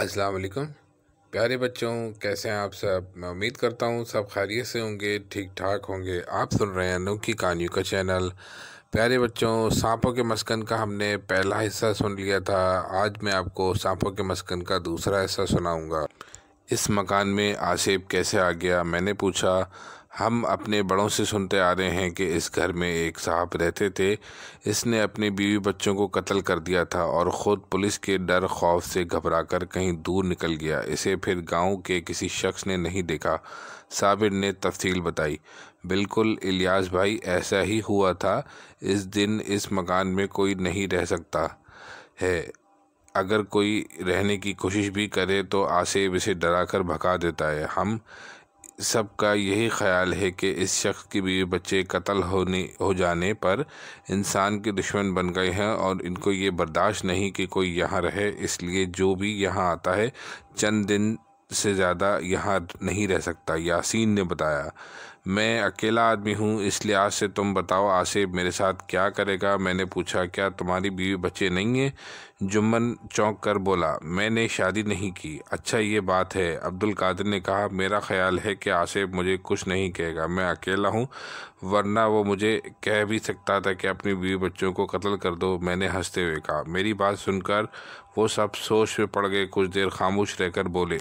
السلام علیکم پیارے بچوں کیسے ہیں آپ سب میں امید کرتا ہوں سب خیریت سے ہوں گے ٹھیک ٹھاک ہوں گے آپ سن رہے ہیں نو کی کہانیوں کا چینل پیارے بچوں سانپوں کے مسکن کا ہم نے پہلا حصہ سن لیا تھا آج میں آپ کو سانپوں کے مسکن کا دوسرا حصہ سناؤں گا اس مکان میں آصف کیسے آ گیا میں نے پوچھا ہم اپنے بڑوں سے سنتے آ رہے ہیں کہ اس گھر میں ایک صاحب رہتے تھے اس نے اپنے بیوی بچوں کو قتل کر دیا تھا اور خود پولیس کے ڈر خوف سے گھبرا کر کہیں دور نکل گیا اسے پھر گاؤں کے کسی شخص نے نہیں دیکھا صابر نے تفصیل بتائی بالکل الیاس بھائی ایسا ہی ہوا تھا اس دن اس مکان میں کوئی نہیں رہ سکتا ہے اگر کوئی رہنے کی کوشش بھی کرے تو آسیب اسے ڈرا کر بھگا دیتا ہے ہم سب کا یہی خیال ہے کہ اس شخص کی بیوی بچے قتل ہونے ہو جانے پر انسان کے دشمن بن گئے ہیں اور ان کو یہ برداشت نہیں کہ کوئی یہاں رہے اس لیے جو بھی یہاں آتا ہے چند دن سے زیادہ یہاں نہیں رہ سکتا یاسین نے بتایا میں اکیلا آدمی ہوں اس لحاظ سے تم بتاؤ آصف میرے ساتھ کیا کرے گا میں نے پوچھا کیا تمہاری بیوی بچے نہیں ہیں جمن چونک کر بولا میں نے شادی نہیں کی اچھا یہ بات ہے عبد القادر نے کہا میرا خیال ہے کہ آصف مجھے کچھ نہیں کہے گا میں اکیلا ہوں ورنہ وہ مجھے کہہ بھی سکتا تھا کہ اپنی بیوی بچوں کو قتل کر دو میں نے ہنستے ہوئے کہا میری بات سن کر وہ سب سوچ میں پڑ گئے کچھ دیر خاموش رہ کر بولے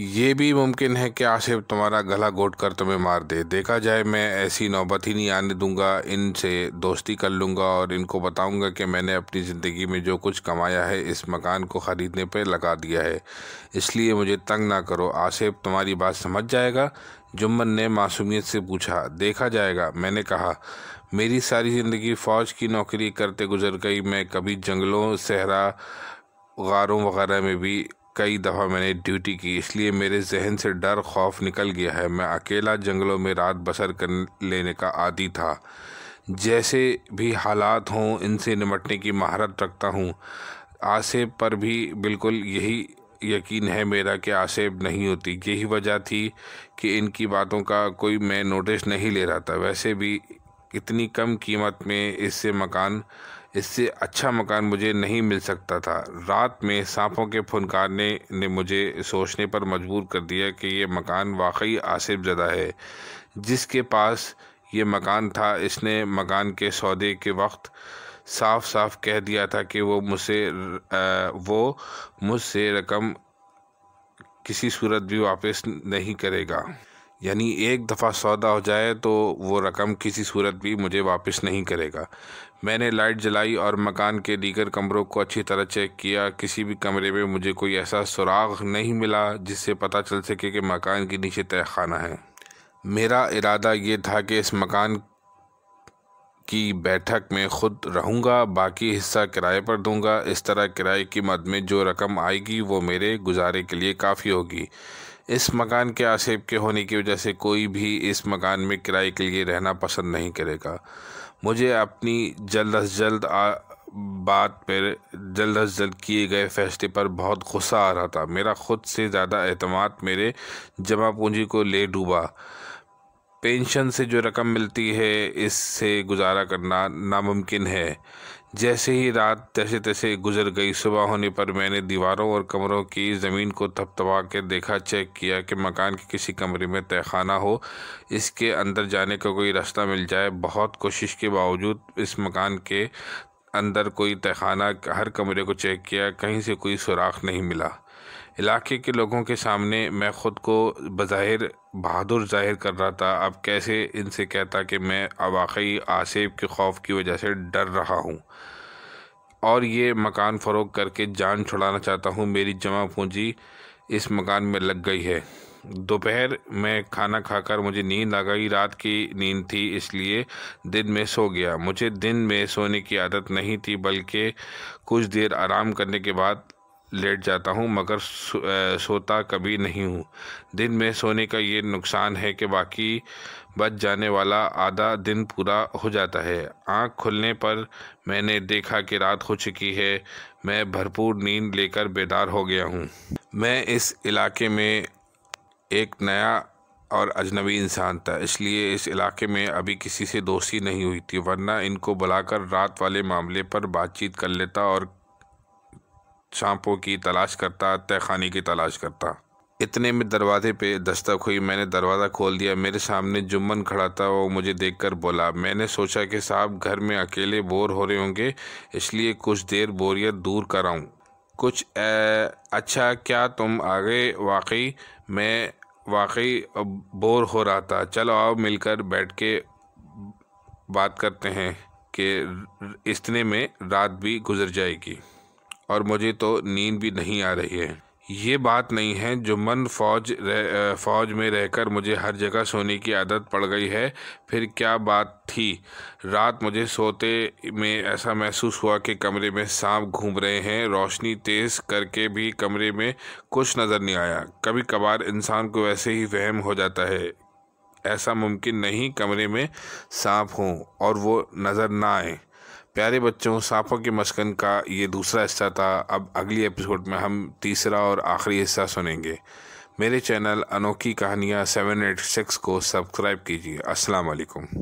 یہ بھی ممکن ہے کہ آصف تمہارا گلا گھوٹ کر تمہیں مار دے دیکھا جائے میں ایسی نوبت ہی نہیں آنے دوں گا ان سے دوستی کر لوں گا اور ان کو بتاؤں گا کہ میں نے اپنی زندگی میں جو کچھ کمایا ہے اس مکان کو خریدنے پہ لگا دیا ہے اس لیے مجھے تنگ نہ کرو آصف تمہاری بات سمجھ جائے گا جمن نے معصومیت سے پوچھا دیکھا جائے گا میں نے کہا میری ساری زندگی فوج کی نوکری کرتے گزر گئی میں کبھی جنگلوں صحرا غاروں وغیرہ میں بھی کئی دفعہ میں نے ڈیوٹی کی اس لیے میرے ذہن سے ڈر خوف نکل گیا ہے میں اکیلا جنگلوں میں رات بسر کر لینے کا عادی تھا جیسے بھی حالات ہوں ان سے نمٹنے کی مہارت رکھتا ہوں آصف پر بھی بالکل یہی یقین ہے میرا کہ آصف نہیں ہوتی یہی وجہ تھی کہ ان کی باتوں کا کوئی میں نوٹس نہیں لے رہا تھا ویسے بھی اتنی کم قیمت میں اس سے مکان اس سے اچھا مکان مجھے نہیں مل سکتا تھا رات میں سانپوں کے پھنکارنے نے مجھے سوچنے پر مجبور کر دیا کہ یہ مکان واقعی آصف زدہ ہے جس کے پاس یہ مکان تھا اس نے مکان کے سودے کے وقت صاف صاف کہہ دیا تھا کہ وہ مجھ سے وہ مجھ سے رقم کسی صورت بھی واپس نہیں کرے گا یعنی ایک دفعہ سودا ہو جائے تو وہ رقم کسی صورت بھی مجھے واپس نہیں کرے گا میں نے لائٹ جلائی اور مکان کے دیگر کمروں کو اچھی طرح چیک کیا کسی بھی کمرے میں مجھے کوئی ایسا سراغ نہیں ملا جس سے پتہ چل سکے کہ مکان کے نیچے طے خانہ ہے میرا ارادہ یہ تھا کہ اس مکان کی بیٹھک میں خود رہوں گا باقی حصہ کرائے پر دوں گا اس طرح کرائے کی مد میں جو رقم آئے گی وہ میرے گزارے کے لیے کافی ہوگی اس مکان کے آسیب کے ہونے کی وجہ سے کوئی بھی اس مکان میں کرائے کے لیے رہنا پسند نہیں کرے گا مجھے اپنی جلد از جلد بات پر جلد از جلد کیے گئے فیصلے پر بہت غصہ آ رہا تھا میرا خود سے زیادہ اعتماد میرے جمع پونجی کو لے ڈوبا پینشن سے جو رقم ملتی ہے اس سے گزارا کرنا ناممکن ہے جیسے ہی رات تیسے تیسے گزر گئی صبح ہونے پر میں نے دیواروں اور کمروں کی زمین کو تھپتبا کے دیکھا چیک کیا کہ مکان کے کسی کمرے میں طے خانہ ہو اس کے اندر جانے کا کوئی راستہ مل جائے بہت کوشش کے باوجود اس مکان کے اندر کوئی تہخانہ ہر کمرے کو چیک کیا کہیں سے کوئی سوراخ نہیں ملا علاقے کے لوگوں کے سامنے میں خود کو بظاہر بہادر ظاہر کر رہا تھا اب کیسے ان سے کہتا کہ میں واقعی آصف کے خوف کی وجہ سے ڈر رہا ہوں اور یہ مکان فروغ کر کے جان چھڑانا چاہتا ہوں میری جمع پونجی اس مکان میں لگ گئی ہے دوپہر میں کھانا کھا کر مجھے نیند آ گئی رات کی نیند تھی اس لیے دن میں سو گیا مجھے دن میں سونے کی عادت نہیں تھی بلکہ کچھ دیر آرام کرنے کے بعد لیٹ جاتا ہوں مگر سوتا کبھی نہیں ہوں دن میں سونے کا یہ نقصان ہے کہ باقی بچ جانے والا آدھا دن پورا ہو جاتا ہے آنکھ کھلنے پر میں نے دیکھا کہ رات ہو چکی ہے میں بھرپور نیند لے کر بیدار ہو گیا ہوں میں اس علاقے میں ایک نیا اور اجنبی انسان تھا اس لیے اس علاقے میں ابھی کسی سے دوستی نہیں ہوئی تھی ورنہ ان کو بلا کر رات والے معاملے پر بات چیت کر لیتا اور چھانپوں کی تلاش کرتا تہ خانے کی تلاش کرتا اتنے میں دروازے پہ دستک ہوئی میں نے دروازہ کھول دیا میرے سامنے جمن کھڑا تھا وہ مجھے دیکھ کر بولا میں نے سوچا کہ صاحب گھر میں اکیلے بور ہو رہے ہوں گے اس لیے کچھ دیر بوریت دور کراؤں کچھ اچھا کیا تم آگے واقعی میں واقعی بور ہو رہا تھا چلو آؤ مل کر بیٹھ کے بات کرتے ہیں کہ اتنے میں رات بھی گزر جائے گی اور مجھے تو نیند بھی نہیں آ رہی ہے یہ بات نہیں ہے جو من فوج فوج میں رہ کر مجھے ہر جگہ سونے کی عادت پڑ گئی ہے پھر کیا بات تھی رات مجھے سوتے میں ایسا محسوس ہوا کہ کمرے میں سانپ گھوم رہے ہیں روشنی تیز کر کے بھی کمرے میں کچھ نظر نہیں آیا کبھی کبھار انسان کو ویسے ہی وہم ہو جاتا ہے ایسا ممکن نہیں کمرے میں سانپ ہوں اور وہ نظر نہ آئیں پیارے بچوں سانپوں کے مسکن کا یہ دوسرا حصہ تھا اب اگلی ایپیسوڈ میں ہم تیسرا اور آخری حصہ سنیں گے میرے چینل انوکھی کہانیاں سیون ایٹ سکس کو سبسکرائب کیجیے السلام علیکم